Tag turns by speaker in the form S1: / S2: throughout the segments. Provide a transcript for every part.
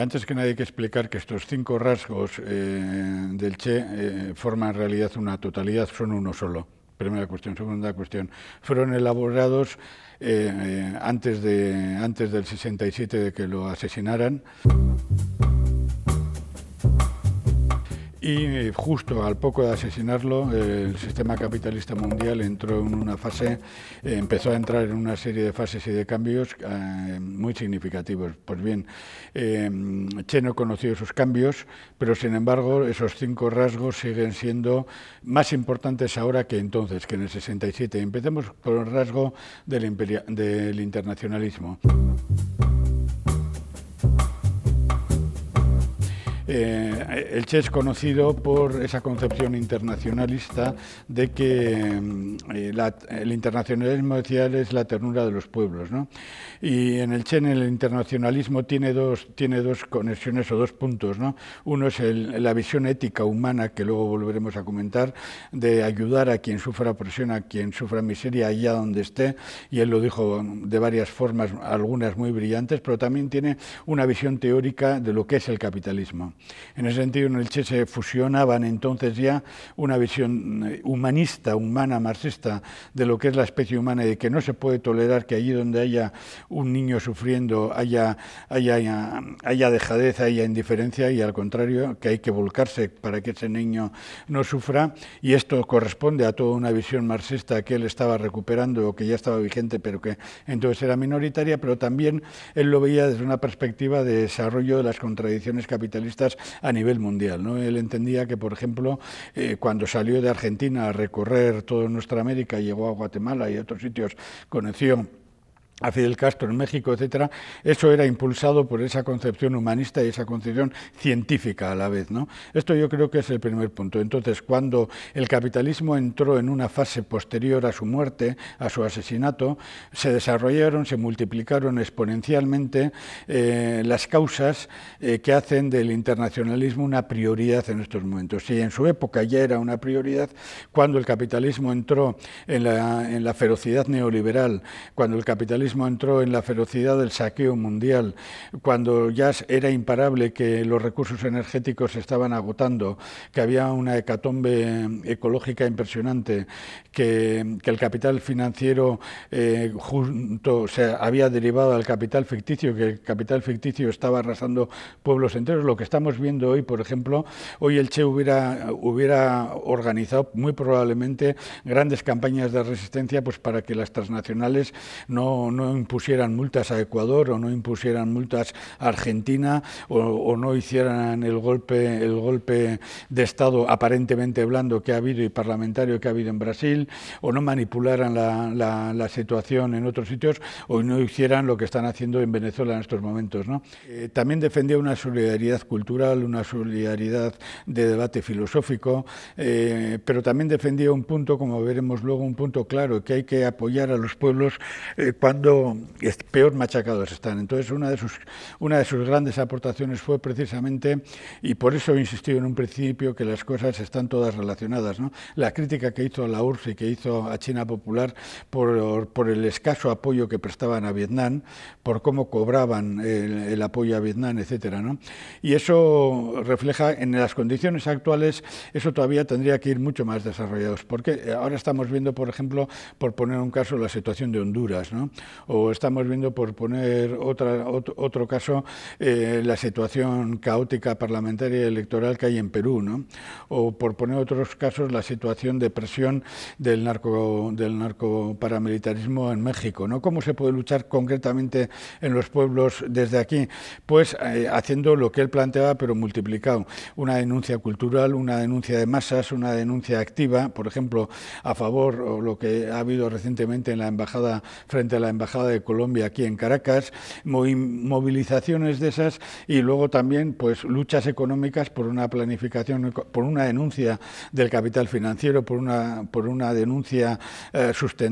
S1: Antes que nadie hay que explicar que estos cinco rasgos eh, del Che eh, forman en realidad una totalidad, son uno solo. Primera cuestión. Segunda cuestión. Fueron elaborados eh, antes, de, antes del 67 de que lo asesinaran y eh, justo al poco de asesinarlo, el sistema capitalista mundial entró en una fase, eh, empezó a entrar en una serie de fases y de cambios eh, muy significativos. Pues bien, eh, Cheno conoció esos cambios, pero sin embargo esos cinco rasgos siguen siendo más importantes ahora que entonces, que en el 67. Empecemos por el rasgo del, del internacionalismo. Eh, el Che es conocido por esa concepción internacionalista de que mm, eh, el internacionalismo social es la ternura de los pueblos. ¿no? Y en el en el internacionalismo tiene dos, tiene dos conexiones o dos puntos. ¿no? Uno es la visión ética humana, que luego volveremos a comentar, de ayudar a quien sufra opresión, a quien sufra miseria, allá donde esté. Y él lo dijo de varias formas, algunas muy brillantes, pero también tiene una visión teórica de lo que es el capitalismo. En ese sentido, en el Che se fusionaban entonces ya una visión eh, humanista, humana, marxista, de lo que es la especie humana y de que no se puede tolerar que allí donde haya un niño sufriendo haya, haya, haya dejadez, haya indiferencia y al contrario, que hay que volcarse para que ese niño no sufra. Y esto corresponde a toda una visión marxista que él estaba recuperando o que ya estaba vigente, pero que entonces era minoritaria, pero también él lo veía desde una perspectiva de desarrollo de las contradicciones capitalistas a nivel mundial. ¿no? Él entendía que, por ejemplo, eh, cuando salió de Argentina a recorrer toda nuestra América, llegó a Guatemala y otros sitios, conoció a Fidel Castro en México, etcétera, eso era impulsado por esa concepción humanista y esa concepción científica a la vez, ¿no? Esto yo creo que es el primer punto. Entonces, cuando el capitalismo entró en una fase posterior a su muerte, a su asesinato, se desarrollaron, se multiplicaron exponencialmente eh, las causas eh, que hacen del internacionalismo una prioridad en estos momentos. Si en su época ya era una prioridad, cuando el capitalismo entró en la, en la ferocidad neoliberal, cuando el capitalismo entró en la ferocidad del saqueo mundial, cuando ya era imparable que los recursos energéticos se estaban agotando, que había una hecatombe eh, ecológica impresionante, que, el capital financiero eh, junto, o había derivado al capital ficticio, que el capital ficticio estaba arrasando pueblos enteros. Lo que estamos viendo hoy, por ejemplo, hoy el Che hubiera, hubiera organizado muy probablemente grandes campañas de resistencia pues, para que las transnacionales no no impusieran multas a Ecuador o no impusieran multas a Argentina o, no hicieran el golpe, el golpe de Estado aparentemente blando que ha habido y parlamentario que ha habido en Brasil o no manipularan la, situación en otros sitios o no hicieran lo que están haciendo en Venezuela en estos momentos. Eh, también defendía una solidaridad cultural, una solidaridad de debate filosófico, eh, pero también defendía un punto, como veremos luego, un punto claro, que hay que apoyar a los pueblos eh, cuando peor machacados están. Entonces, una de sus, una de sus grandes aportaciones fue precisamente, y por eso he insistido en un principio, que las cosas están todas relacionadas. La crítica que hizo a la URSS y que hizo a China Popular por, el escaso apoyo que prestaban a Vietnam, por cómo cobraban el, apoyo a Vietnam, etcétera, Y eso refleja en las condiciones actuales, eso todavía tendría que ir mucho más desarrollados, porque ahora estamos viendo, por ejemplo, por poner un caso, la situación de Honduras, ¿no? o estamos viendo, por poner otra, otro, caso, eh, la situación caótica parlamentaria y electoral que hay en Perú, ¿no? o por poner otros casos, la situación de presión del narco, del narco en México. ¿no? ¿Cómo se puede luchar concretamente en los pueblos desde aquí? Pues eh, haciendo lo que él planteaba, pero multiplicado. Una denuncia cultural, una denuncia de masas, una denuncia activa, por ejemplo, a favor, o lo que ha habido recientemente en la embajada frente a la embajada Embajada de Colombia aquí en Caracas, movilizaciones de esas y luego también pues luchas económicas por una planificación, por una denuncia del capital financiero, por una, por una denuncia eh, eh,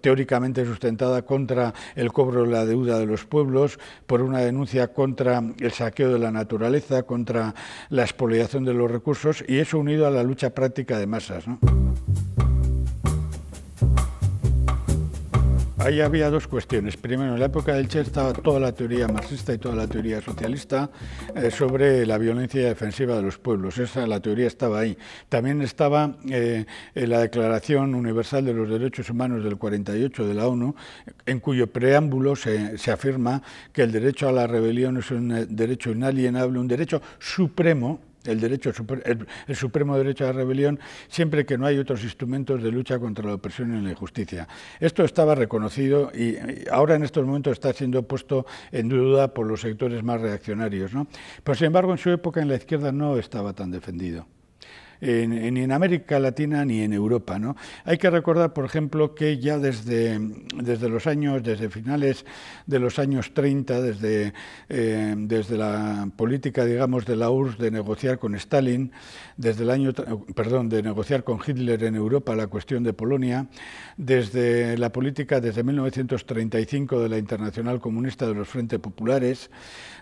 S1: teóricamente sustentada contra el cobro de la deuda de los pueblos, por una denuncia contra el saqueo de la naturaleza, contra la expoliación de los recursos y eso unido a la lucha práctica de masas. Ahí había dos cuestiones. Primero, en la época del Che estaba toda la teoría marxista y toda la teoría socialista eh, sobre la violencia defensiva de los pueblos. Esa la teoría estaba ahí. También estaba eh, la Declaración Universal de los Derechos Humanos del 48 de la ONU, en cuyo preámbulo se, se afirma que el derecho a la rebelión es un eh, derecho inalienable, un derecho supremo el derecho el, supremo derecho a la rebelión siempre que no hay otros instrumentos de lucha contra la opresión y la injusticia. Esto estaba reconocido y, ahora en estos momentos está siendo puesto en duda por los sectores más reaccionarios, ¿no? Pero sin embargo en su época en la izquierda no estaba tan defendido ni en América Latina ni en Europa. Hay que recordar, por ejemplo, que ya desde, desde los años, desde finales de los años 30, desde, eh, desde la política, digamos, de la URSS de negociar con Stalin, desde el año, perdón, de negociar con Hitler en Europa la cuestión de Polonia, desde la política desde 1935 de la Internacional Comunista de los Frentes Populares,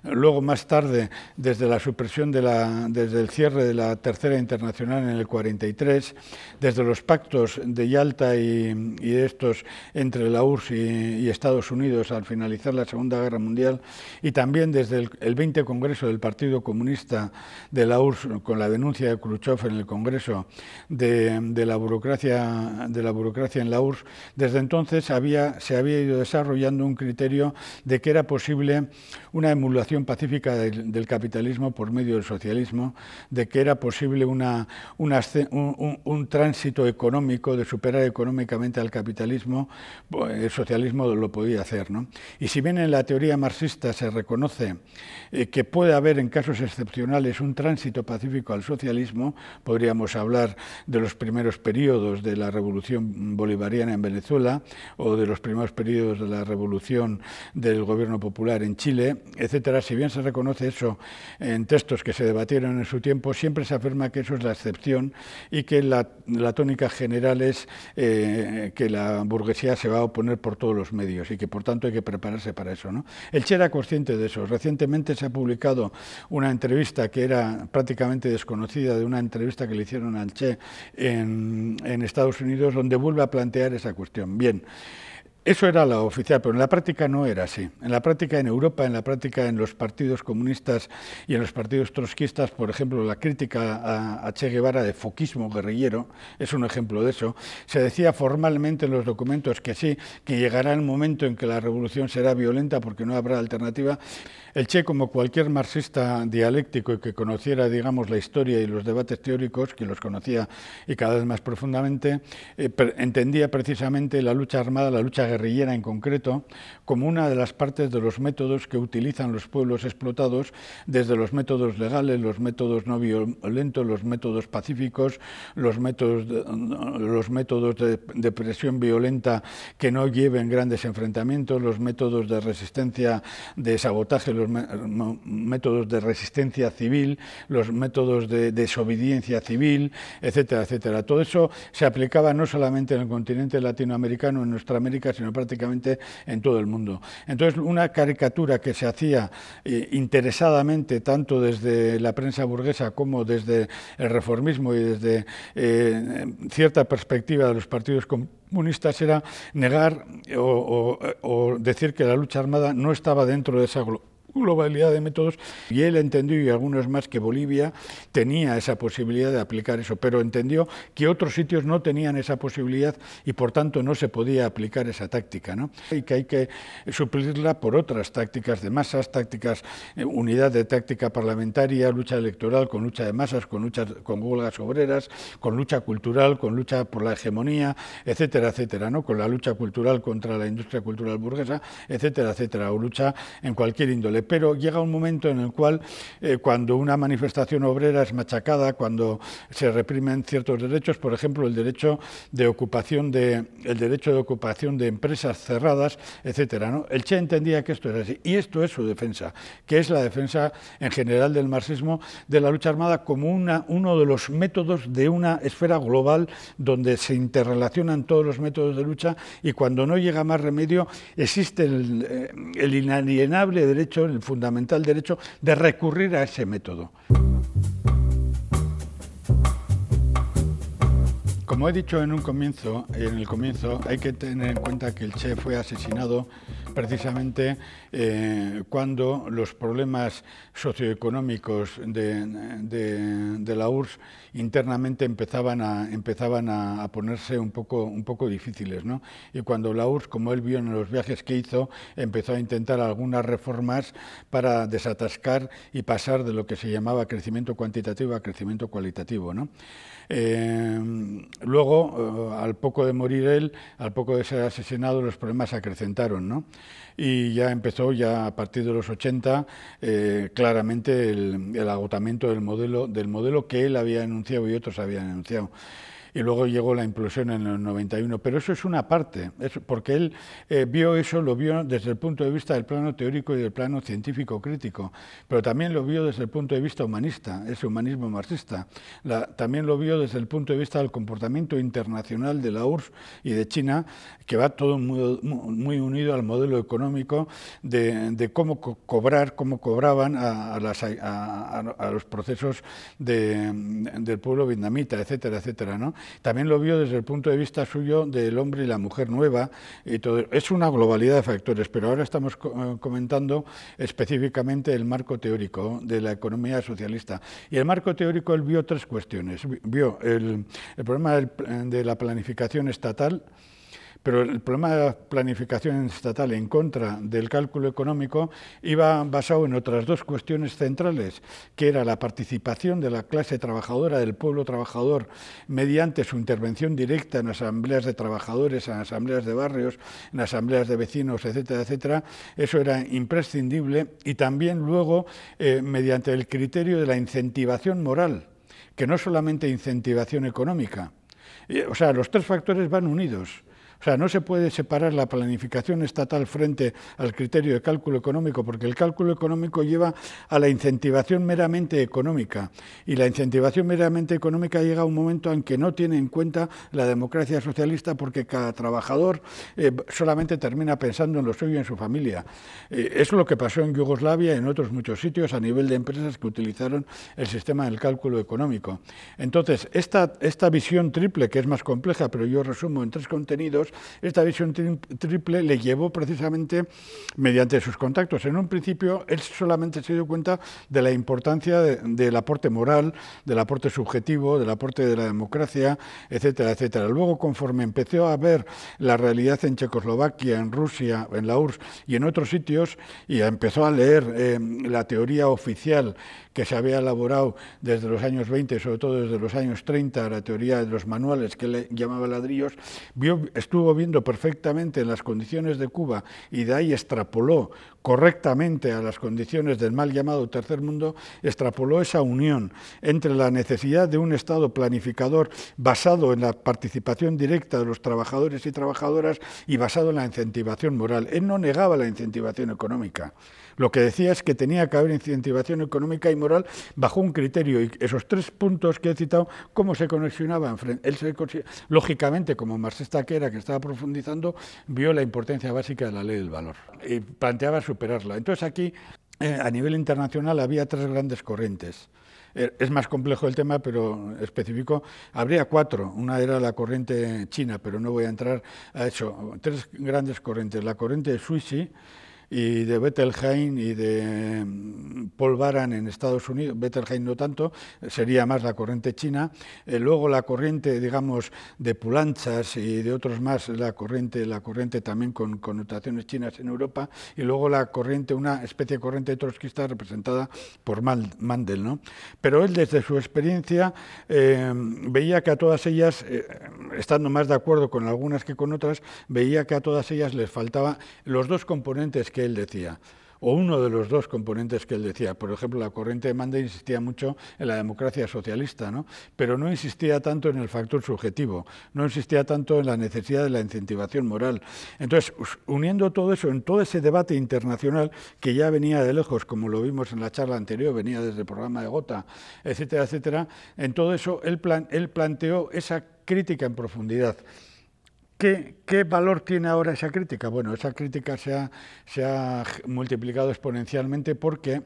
S1: luego más tarde desde la supresión de la, desde el cierre de la Tercera Internacional en el 43, desde los pactos de Yalta y, estos entre la URSS y, Estados Unidos al finalizar la Segunda Guerra Mundial, y también desde el, 20 Congreso del Partido Comunista de la URSS con la denuncia de Khrushchev en el Congreso de, la, burocracia, de la burocracia en la URSS, desde entonces había, se había ido desarrollando un criterio de que era posible una emulación pacífica del capitalismo por medio del socialismo, de que era posible una un, tránsito económico, de superar económicamente al capitalismo, pues, el socialismo lo podía hacer. Y si bien en la teoría marxista se reconoce eh, que puede haber en casos excepcionales un tránsito pacífico al socialismo, podríamos hablar de los primeros periodos de la revolución bolivariana en Venezuela o de los primeros periodos de la revolución del gobierno popular en Chile, etcétera, si bien se reconoce eso en textos que se debatieron en su tiempo, siempre se afirma que eso es la excepción y que la, tónica general es eh, que la burguesía se va a oponer por todos los medios y que por tanto hay que prepararse para eso. ¿no? El Che era consciente de eso. Recientemente se ha publicado una entrevista que era prácticamente desconocida de una entrevista que le hicieron al Che en, en Estados Unidos donde vuelve a plantear esa cuestión. Bien. Eso era la oficial, pero en la práctica no era así. En la práctica en Europa, en la práctica en los partidos comunistas y en los partidos trotskistas, por ejemplo, la crítica a, Che Guevara de foquismo guerrillero es un ejemplo de eso. Se decía formalmente en los documentos que sí, que llegará el momento en que la revolución será violenta porque no habrá alternativa. El Che, como cualquier marxista dialéctico y que conociera, digamos, la historia y los debates teóricos, que los conocía y cada vez más profundamente, eh, entendía precisamente la lucha armada, la lucha guerrillera guerrillera en concreto como una de las partes de los métodos que utilizan los pueblos explotados, desde los métodos legales, los métodos no violentos, los métodos pacíficos, los métodos de, los métodos de, presión violenta que no lleven grandes enfrentamientos, los métodos de resistencia de sabotaje, los métodos de resistencia civil, los métodos de desobediencia civil, etcétera, etcétera. Todo eso se aplicaba no solamente en el continente latinoamericano, en nuestra América, sino prácticamente en todo el mundo. Entonces, una caricatura que se hacía eh, interesadamente tanto desde la prensa burguesa como desde el reformismo y desde eh, cierta perspectiva de los partidos comunistas era negar eh, o, o decir que la lucha armada no estaba dentro de esa globalidad de métodos, y él entendió, y algunos más, que Bolivia tenía esa posibilidad de aplicar eso, pero entendió que otros sitios no tenían esa posibilidad y por tanto no se podía aplicar esa táctica, ¿no? y que hay que suplirla por otras tácticas de masas, tácticas, eh, unidad de táctica parlamentaria, lucha electoral con lucha de masas, con, lucha, con huelgas obreras, con lucha cultural, con lucha por la hegemonía, etcétera, etcétera, ¿no? con la lucha cultural contra la industria cultural burguesa, etcétera, etcétera, o lucha en cualquier índole pero llega un momento en el cual eh, cuando una manifestación obrera es machacada, cuando se reprimen ciertos derechos, por ejemplo, el derecho de ocupación de el derecho de ocupación de empresas cerradas, etc. El Che entendía que esto era así y esto es su defensa, que es la defensa en general del marxismo de la lucha armada como una, uno de los métodos de una esfera global donde se interrelacionan todos los métodos de lucha y cuando no llega más remedio existe el, eh, el inalienable derecho el fundamental derecho de recurrir a ese método. Como he dicho en un comienzo, en el comienzo hay que tener en cuenta que el Che fue asesinado precisamente eh, cuando los problemas socioeconómicos de, la URSS internamente empezaban a, empezaban a, ponerse un poco, un poco difíciles. Y cuando la URSS, como él vio en los viajes que hizo, empezó a intentar algunas reformas para desatascar y pasar de lo que se llamaba crecimiento cuantitativo a crecimiento cualitativo. ¿no? Eh, luego, eh, al poco de morir él, al poco de ser asesinado, los problemas se acrecentaron, ¿no? Y ya empezó, ya a partir de los 80, eh, claramente el, agotamiento del modelo, del modelo que él había enunciado y otros habían enunciado y luego llegó la implosión en el 91. Pero eso es una parte, es porque él eh, vio eso, lo vio desde el punto de vista del plano teórico y del plano científico crítico, pero también lo vio desde el punto de vista humanista, ese humanismo marxista. también lo vio desde el punto de vista del comportamiento internacional de la URSS y de China, que va todo muy, unido al modelo económico de, cómo cobrar, cómo cobraban a, los procesos del pueblo vietnamita, etcétera, etcétera. ¿no? también lo vio desde el punto de vista suyo del hombre y la mujer nueva. Y todo. Es una globalidad de factores, pero ahora estamos eh, comentando específicamente el marco teórico de la economía socialista. Y el marco teórico él vio tres cuestiones. Vio el, el problema de la planificación estatal, pero el problema de la planificación estatal en contra del cálculo económico iba basado en otras dos cuestiones centrales, que era la participación de la clase trabajadora, del pueblo trabajador, mediante su intervención directa en asambleas de trabajadores, en asambleas de barrios, en asambleas de vecinos, etcétera, etcétera. Eso era imprescindible y también luego eh, mediante el criterio de la incentivación moral que no solamente incentivación económica. O sea, los tres factores van unidos. O sea, no se puede separar la planificación estatal frente al criterio de cálculo económico, porque el cálculo económico lleva a la incentivación meramente económica. Y la incentivación meramente económica llega a un momento en que no tiene en cuenta la democracia socialista, porque cada trabajador eh, solamente termina pensando en lo suyo y en su familia. Eh, es lo que pasó en Yugoslavia y en otros muchos sitios a nivel de empresas que utilizaron el sistema del cálculo económico. Entonces, esta visión triple, que es más compleja, pero yo resumo en tres contenidos, esta visión triple le llevó precisamente mediante sus contactos. En un principio, él solamente se dio cuenta de la importancia del aporte moral, del aporte subjetivo, del aporte de la democracia, etcétera, etcétera. Luego, conforme empezó a ver la realidad en Checoslovaquia, en Rusia, en la URSS y en otros sitios, y empezó a leer eh, la teoría oficial que se había elaborado desde los años 20, sobre todo desde los años 30, la teoría de los manuales que él llamaba ladrillos, estuvo viendo perfectamente las condiciones de Cuba y de ahí extrapoló correctamente a las condiciones del mal llamado tercer mundo, extrapoló esa unión entre la necesidad de un Estado planificador basado en la participación directa de los trabajadores y trabajadoras y basado en la incentivación moral. Él no negaba la incentivación económica. Lo que decía es que tenía que haber incentivación económica y moral bajo un criterio. Y esos tres puntos que he citado, ¿cómo se conexionaban? Él lógicamente, como marxista que era, que estaba profundizando, vio la importancia básica de la ley del valor y planteaba superarla. Entonces aquí, eh, a nivel internacional, había tres grandes corrientes. Eh, es más complejo el tema, pero específico. Habría cuatro. Una era la corriente china, pero no voy a entrar a eso. Tres grandes corrientes. La corriente de Suici, y de Bettelheim y de mm, Paul Baran en Estados Unidos, Bettelheim no tanto, sería más la corriente china, eh, luego la corriente, digamos, de Pulanchas y de otros más, la corriente, la corriente también con connotaciones chinas en Europa, y luego la corriente, una especie de corriente trotskista representada por Mandel. ¿no? Pero él desde su experiencia em, veía que a todas ellas, eh, estando más de acuerdo con algunas que con otras, veía que a todas ellas les faltaba los dos componentes él decía o uno de los dos componentes que él decía. Por ejemplo, la corriente de Mande insistía mucho en la democracia socialista, ¿no? pero no insistía tanto en el factor subjetivo, no insistía tanto en la necesidad de la incentivación moral. Entonces, uniendo todo eso en todo ese debate internacional que ya venía de lejos, como lo vimos en la charla anterior, venía desde el programa de Gota, etcétera, etcétera, en todo eso plan, él planteó esa crítica en profundidad. ¿Qué, valor tiene ahora esa crítica? Bueno, esa crítica se ha, se ha multiplicado exponencialmente porque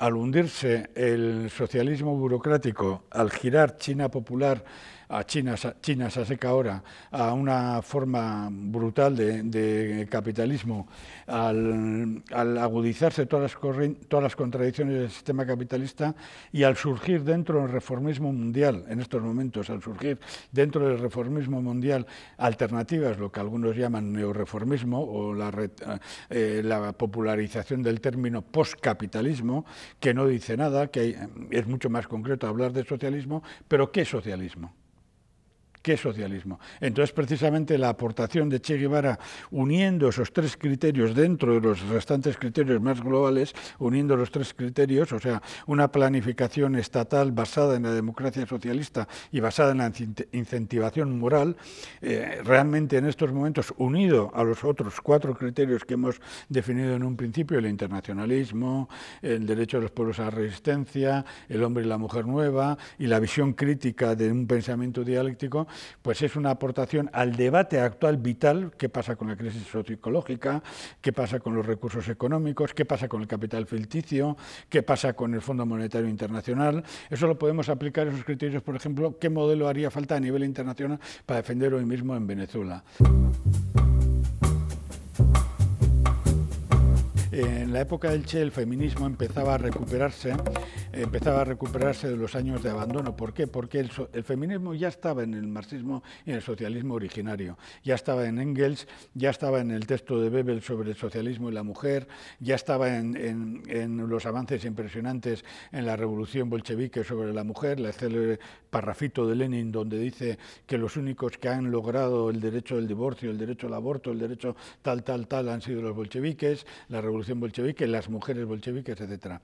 S1: al hundirse el socialismo burocrático, al girar China popular a China, China se aseca ahora a una forma brutal de, capitalismo, al, agudizarse todas las, contradicciones del sistema capitalista y al surgir dentro del reformismo mundial, en estos momentos, al surgir dentro del reformismo mundial alternativas, lo que algunos llaman neoreformismo o la, eh, la popularización del término postcapitalismo, que no dice nada, que es mucho más concreto hablar de socialismo, pero ¿qué socialismo? ¿Qué socialismo. Entonces, precisamente la aportación de Che Guevara, uniendo esos tres criterios dentro de los restantes criterios más globales, uniendo los tres criterios, o sea, una planificación estatal basada en la democracia socialista y basada en la incentivación moral, eh, realmente en estos momentos, unido a los otros cuatro criterios que hemos definido en un principio, el internacionalismo, el derecho de los pueblos a la resistencia, el hombre y la mujer nueva y la visión crítica de un pensamiento dialéctico, pues es una aportación al debate actual vital, qué pasa con la crisis socioecológica, qué pasa con los recursos económicos, qué pasa con el capital ficticio, qué pasa con el Fondo Monetario Internacional. Eso lo podemos aplicar esos criterios, por ejemplo, qué modelo haría falta a nivel internacional para defender hoy mismo en Venezuela. en la época del Che el feminismo empezaba a recuperarse, empezaba a recuperarse de los años de abandono. ¿Por qué? Porque el, feminismo ya estaba en el marxismo y en el socialismo originario, ya estaba en Engels, ya estaba en el texto de Bebel sobre el socialismo y la mujer, ya estaba en, los avances impresionantes en la revolución bolchevique sobre la mujer, la célebre parrafito de Lenin donde dice que los únicos que han logrado el derecho del divorcio, el derecho al aborto, el derecho tal, tal, tal han sido los bolcheviques, la bolchevique, las mujeres bolcheviques, etcétera.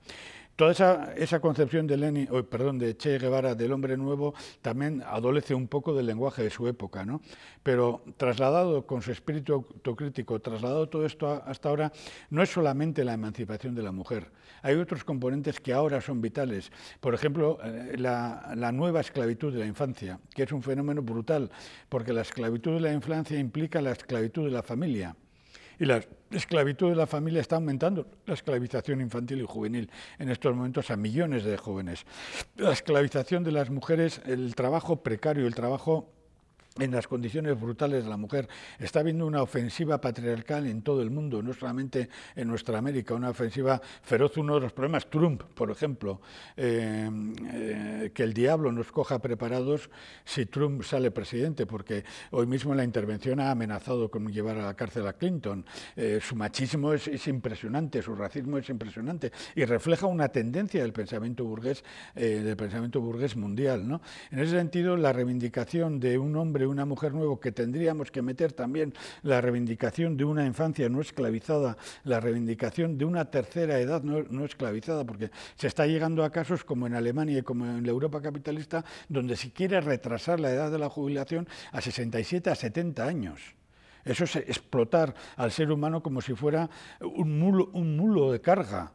S1: Toda esa, concepción de Lenin, perdón, de Che Guevara del hombre nuevo también adolece un poco del lenguaje de su época, ¿no? Pero trasladado con su espíritu autocrítico, trasladado todo esto hasta ahora, no es solamente la emancipación de la mujer. Hay otros componentes que ahora son vitales. Por ejemplo, eh, la nueva esclavitud de la infancia, que es un fenómeno brutal, porque la esclavitud de la infancia implica la esclavitud de la familia y la esclavitud de la familia está aumentando, la esclavización infantil y juvenil en estos momentos a millones de jóvenes. La esclavización de las mujeres, el trabajo precario, el trabajo en las condiciones brutales de la mujer. Está habiendo una ofensiva patriarcal en todo el mundo, no solamente en nuestra América, una ofensiva feroz. Uno de los problemas, Trump, por ejemplo, eh, eh, que el diablo nos coja preparados si Trump sale presidente, porque hoy mismo la intervención ha amenazado con llevar a la cárcel a Clinton. Eh, su machismo es, impresionante, su racismo es impresionante y refleja una tendencia del pensamiento burgués, del pensamiento burgués mundial. ¿no? En ese sentido, la reivindicación de un hombre una mujer nuevo, que tendríamos que meter también la reivindicación de una infancia no esclavizada, la reivindicación de una tercera edad no, esclavizada, porque se está llegando a casos como en Alemania y como en la Europa capitalista, donde se quiere retrasar la edad de la jubilación a 67, a 70 años. Eso es explotar al ser humano como si fuera un mulo, un mulo de carga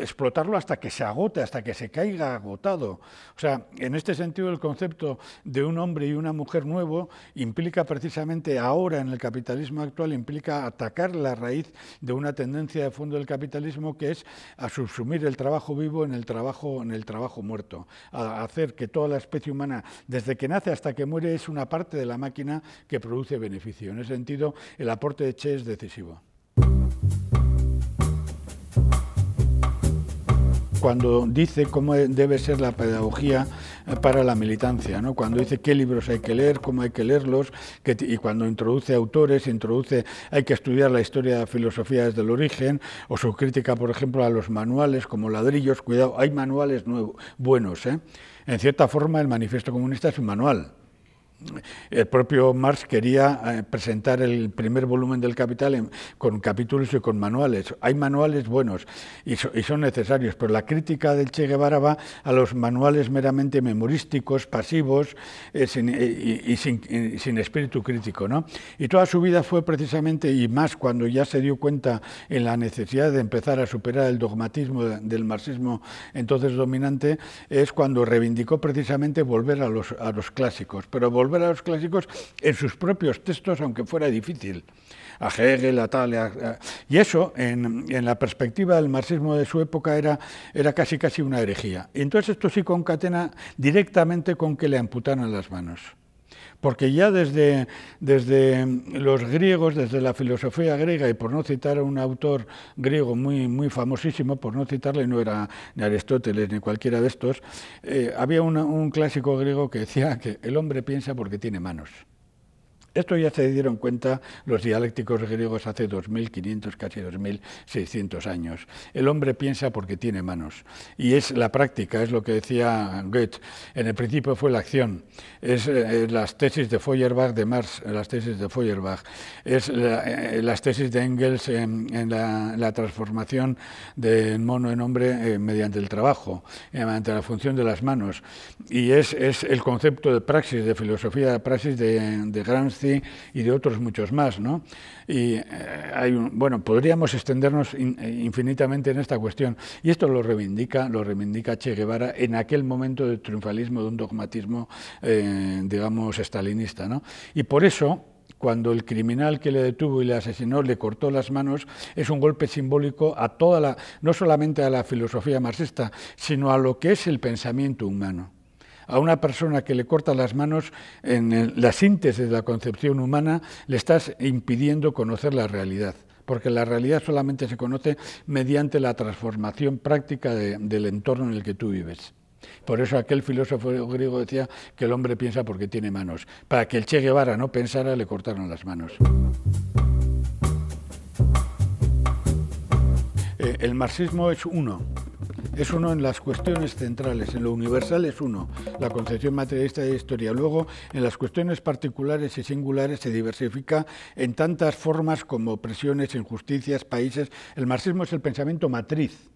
S1: explotarlo hasta que se agote, hasta que se caiga agotado. O sea, en este sentido el concepto de un hombre y una mujer nuevo implica precisamente ahora en el capitalismo actual, implica atacar la raíz de una tendencia de fondo del capitalismo que es a subsumir el trabajo vivo en el trabajo, en el trabajo muerto, a hacer que toda la especie humana, desde que nace hasta que muere, es una parte de la máquina que produce beneficio. En ese sentido, el aporte de Che es decisivo. cuando dice cómo e-, debe ser la pedagogía eh, para la militancia, cuando dice qué libros hay que leer, cómo hay que leerlos, y cuando introduce autores, introduce, hay que estudiar la historia de la filosofía desde el origen, o su crítica, por ejemplo, a los manuales como ladrillos, cuidado, hay manuales nuevos, buenos. ¿eh? En cierta forma, el manifiesto comunista es un manual el propio Marx quería eh, presentar el primer volumen del Capital con capítulos y con manuales. Hay manuales buenos y, son necesarios, pero la crítica del Che Guevara va a los manuales meramente memorísticos, pasivos eh, eh, y, sin, espíritu crítico. Y toda su vida fue precisamente, y más cuando ya se dio cuenta en la necesidad de empezar a superar el dogmatismo del marxismo entonces dominante, es cuando reivindicó precisamente volver a los, a los clásicos, pero a los clásicos en sus propios textos, aunque fuera difícil. A Hegel, a tal... y eso, en, la perspectiva del marxismo de su época, era, casi casi una herejía. entonces esto sí concatena directamente con que le amputaron las manos porque ya desde, los griegos, desde la filosofía griega, y por no citar a un autor griego muy, muy famosísimo, por no citarle, no era ni Aristóteles ni cualquiera de estos, eh, había un clásico griego que decía que el hombre piensa porque tiene manos. Esto ya se dieron cuenta los dialécticos griegos hace 2.500, casi 2.600 años. El hombre piensa porque tiene manos. Y es la práctica, es lo que decía Goethe. En el principio fue la acción. Es eh, las tesis de Feuerbach de Marx, las tesis de Feuerbach. Es eh, las tesis de Engels en, la, transformación del mono en hombre eh, mediante el trabajo, mediante la función de las manos. Y es, el concepto de praxis, de filosofía de praxis de, de Gramsci y de otros muchos más. Y eh, hay bueno, podríamos extendernos eh, infinitamente en esta cuestión. Y esto lo reivindica, lo reivindica Che Guevara en aquel momento de triunfalismo, de un dogmatismo, eh, digamos, estalinista. Y por eso, cuando el criminal que le detuvo y le asesinó le cortó las manos, es un golpe simbólico a toda la, no solamente a la filosofía marxista, sino a lo que es el pensamiento humano a una persona que le corta las manos, en la síntesis de la concepción humana, le estás impidiendo conocer la realidad porque la realidad solamente se conoce mediante la transformación práctica del entorno en el que tú vives. Por eso aquel filósofo griego decía que el hombre piensa porque tiene manos. Para que el Che Guevara no pensara, le cortaron las manos. Eh, el marxismo es uno, es uno en las cuestiones centrales, en lo universal es uno, la concepción materialista de la historia. Luego, en las cuestiones particulares y singulares se diversifica en tantas formas como presiones, injusticias, países. El marxismo es el pensamiento matriz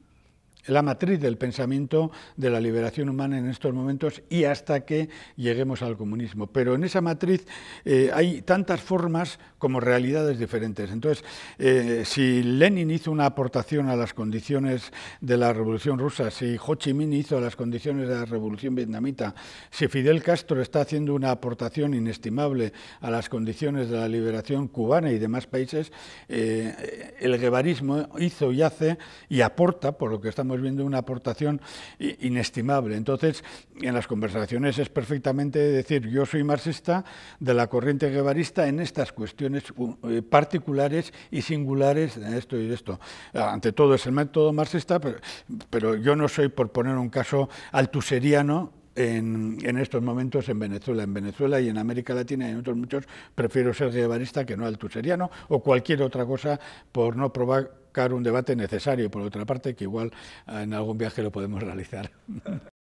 S1: la matriz del pensamiento de la liberación humana en estos momentos y hasta que lleguemos al comunismo. Pero en esa matriz eh, hay tantas formas como realidades diferentes. Entonces, eh, si Lenin hizo una aportación a las condiciones de la Revolución Rusa, si Ho Chi Minh hizo a las condiciones de la Revolución Vietnamita, si Fidel Castro está haciendo una aportación inestimable a las condiciones de la liberación cubana y demás países, eh, el guevarismo hizo y hace y aporta, por lo que estamos viendo una aportación inestimable. Entonces, en las conversaciones es perfectamente decir, yo soy marxista de la corriente guevarista en estas cuestiones eh, particulares y singulares, de esto y de esto. Ante todo es el método marxista, pero, pero yo no soy, por poner un caso altuseriano, en, estos momentos en Venezuela. En Venezuela y en América Latina y en otros muchos prefiero ser llevarista que no altuseriano o cualquier otra cosa por no provocar un debate necesario, por otra parte, que igual en algún viaje lo podemos realizar.